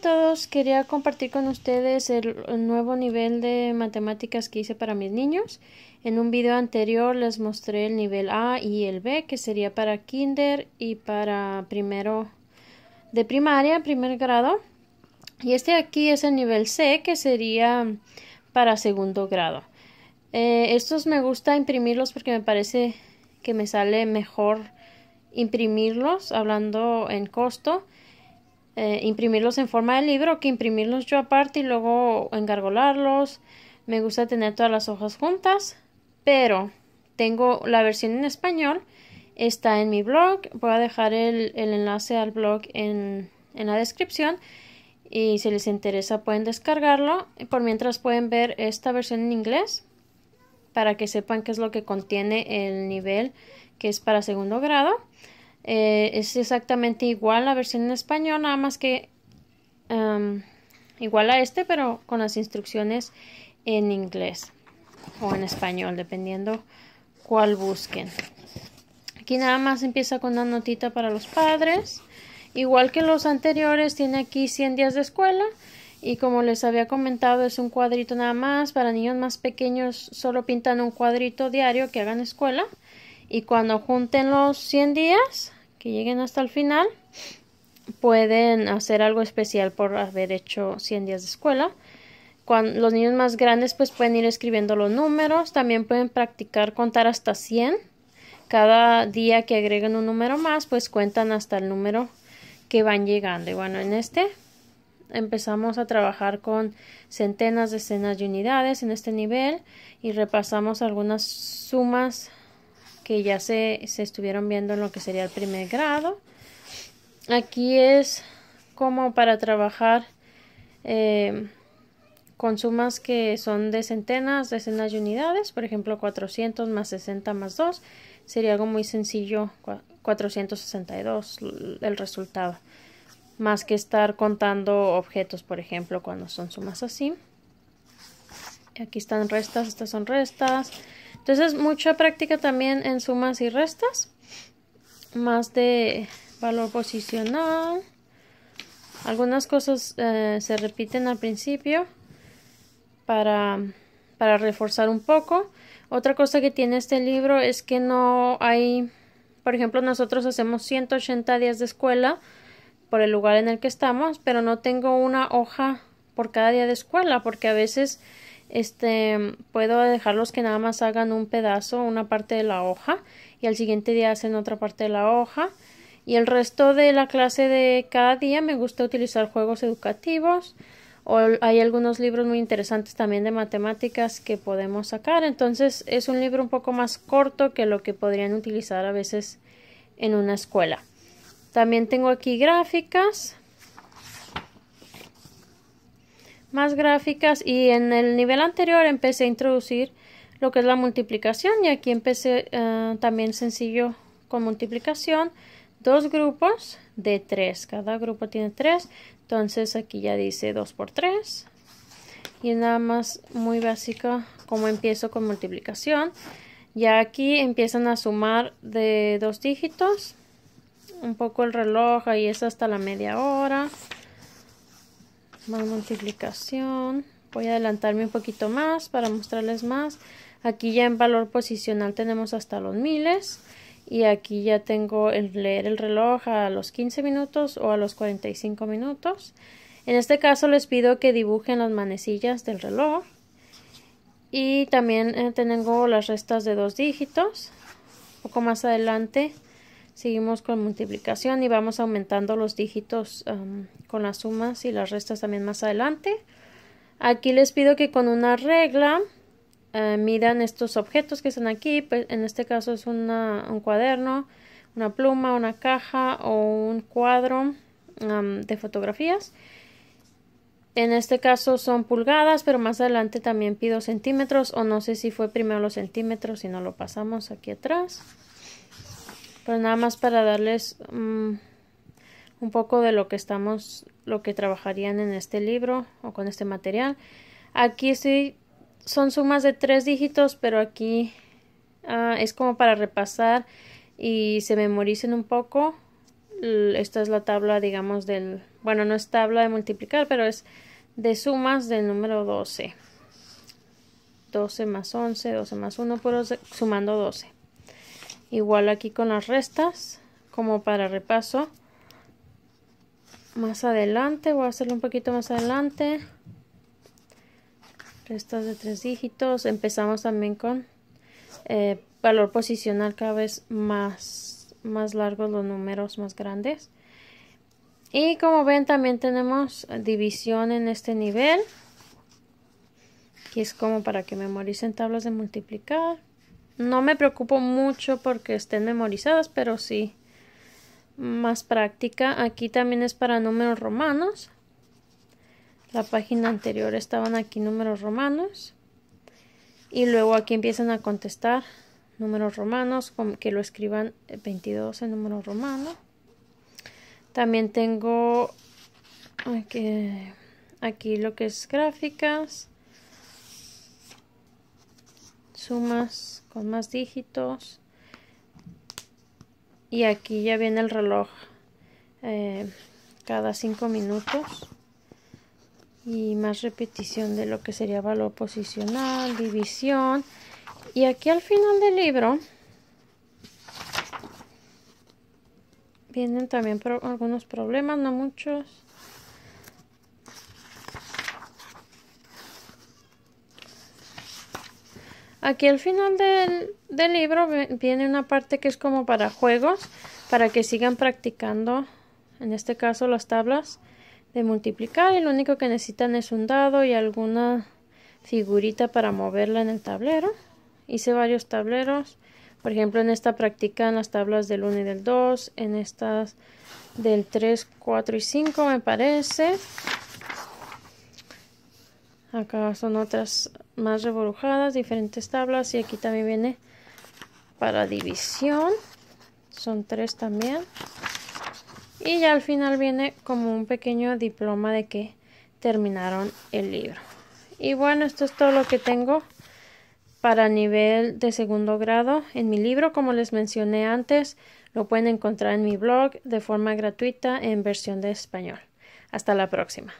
todos, quería compartir con ustedes el, nuevo nivel de matemáticas que hice para mis niños. En un video anterior les mostré el nivel A y el B, que sería para kinder y para primero de primaria, primer grado. Y este aquí es el nivel C, que sería para segundo grado. Eh, estos me gusta imprimirlos porque me parece que me sale mejor imprimirlos, hablando en costo eh, imprimirlos en forma de libro que imprimirlos yo aparte y luego engargolarlos. Me gusta tener todas las hojas juntas, pero tengo la versión en español. Está en mi blog. Voy a dejar el, el enlace al blog en, en la descripción y si les interesa pueden descargarlo. Por mientras pueden ver esta versión en inglés para que sepan qué es lo que contiene el nivel que es para segundo grado. Eh, es exactamente igual la versión en español, nada más que em, igual a este, pero con las instrucciones en inglés o en español, dependiendo cuál busquen. Aquí nada más empieza con una notita para los padres. Igual que los anteriores, tiene aquí 100 días de escuela. Y como les había comentado, es un cuadrito nada más. Para niños más pequeños solo pintan un cuadrito diario que hagan escuela y cuando junten los 100 días, que lleguen hasta el final, pueden hacer algo especial por haber hecho 100 días de escuela. los niños más grandes pues pueden ir escribiendo los números, también pueden practicar contar hasta 100. Cada día que agreguen un número más, pues cuentan hasta el número que van llegando. Y bueno, en este empezamos a trabajar con centenas, decenas de unidades en este nivel y repasamos algunas sumas que ya se, estuvieron viendo en lo que sería el primer grado. Aquí es como para trabajar eh, con sumas que son de centenas, decenas de unidades, por ejemplo 400 más 60 más 2, sería algo muy sencillo, 462 el resultado, más que estar contando objetos, por ejemplo, cuando son sumas así. Aquí están restas, estas son restas, entonces, mucha práctica también en sumas y restas. Más de valor posicional. Algunas cosas eh, se repiten al principio para, para reforzar un poco. Otra cosa que tiene este libro es que no hay, por ejemplo, nosotros hacemos 180 días de escuela por el lugar en el que estamos, pero no tengo una hoja por cada día de escuela, porque a veces este puedo dejarlos que nada más hagan un pedazo, una parte de la hoja y al siguiente día hacen otra parte de la hoja y el resto de la clase de cada día me gusta utilizar juegos educativos o hay algunos libros muy interesantes también de matemáticas que podemos sacar entonces es un libro un poco más corto que lo que podrían utilizar a veces en una escuela también tengo aquí gráficas más gráficas y en el nivel anterior empecé a introducir lo que es la multiplicación y aquí empecé eh, también sencillo con multiplicación dos grupos de tres cada grupo tiene tres entonces aquí ya dice dos por 3 y nada más muy básica como empiezo con multiplicación ya aquí empiezan a sumar de dos dígitos un poco el reloj ahí es hasta la media hora más multiplicación. Voy a adelantarme un poquito más para mostrarles más. Aquí ya en valor posicional tenemos hasta los miles. Y aquí ya tengo el leer el reloj a los 15 minutos o a los 45 minutos. En este caso les pido que dibujen las manecillas del reloj. Y también eh, tengo las restas de dos dígitos. Un poco más adelante Seguimos con multiplicación y vamos aumentando los dígitos con las sumas y las restas también más adelante. Aquí les pido que con una regla eh, midan estos objetos que están aquí. Pues, en este caso es un cuaderno, una pluma, una caja o un cuadro de fotografías. En este caso son pulgadas, pero más adelante también pido centímetros o no sé si fue primero los centímetros y no lo pasamos aquí atrás. Pues nada más para darles mm, un poco de lo que estamos, lo que trabajarían en este libro o con este material. Aquí sí son sumas de tres dígitos, pero aquí ah, es como para repasar y se memoricen un poco. Esta es la tabla, digamos, del, bueno, no es tabla de multiplicar, pero es de sumas del número 12. 12 más 11, 12 más 1, sumando 12 igual aquí con las restas como para repaso más adelante voy a hacerlo un poquito más adelante restas de tres dígitos empezamos también con eh, valor posicional cada vez más más largos los números más grandes y como ven también tenemos división en este nivel que es como para que memoricen tablas de multiplicar no me preocupo mucho porque estén memorizadas, pero sí más práctica. Aquí también es para números romanos. La página anterior estaban aquí números romanos. Y luego aquí empiezan a contestar números romanos, que lo escriban 22 eh, en número romano. También tengo aquí, aquí lo que es gráficas sumas con más dígitos y aquí ya viene el reloj eh, cada cinco minutos y más repetición de lo que sería valor posicional, división y aquí al final del libro vienen también algunos problemas, no muchos Aquí al final del, libro viene una parte que es como para juegos, para que sigan practicando, en este caso las tablas de multiplicar y lo único que necesitan es un dado y alguna figurita para moverla en el tablero. Hice varios tableros, por ejemplo en esta practican las tablas del 1 y del 2, en estas del 3, 4 y 5 me parece. Acá son otras más reborujadas, diferentes tablas y aquí también viene para división. Son tres también. Y ya al final viene como un pequeño diploma de que terminaron el libro. Y bueno, esto es todo lo que tengo para nivel de segundo grado en mi libro como les mencioné antes lo pueden encontrar en mi blog de forma gratuita en versión de español hasta la próxima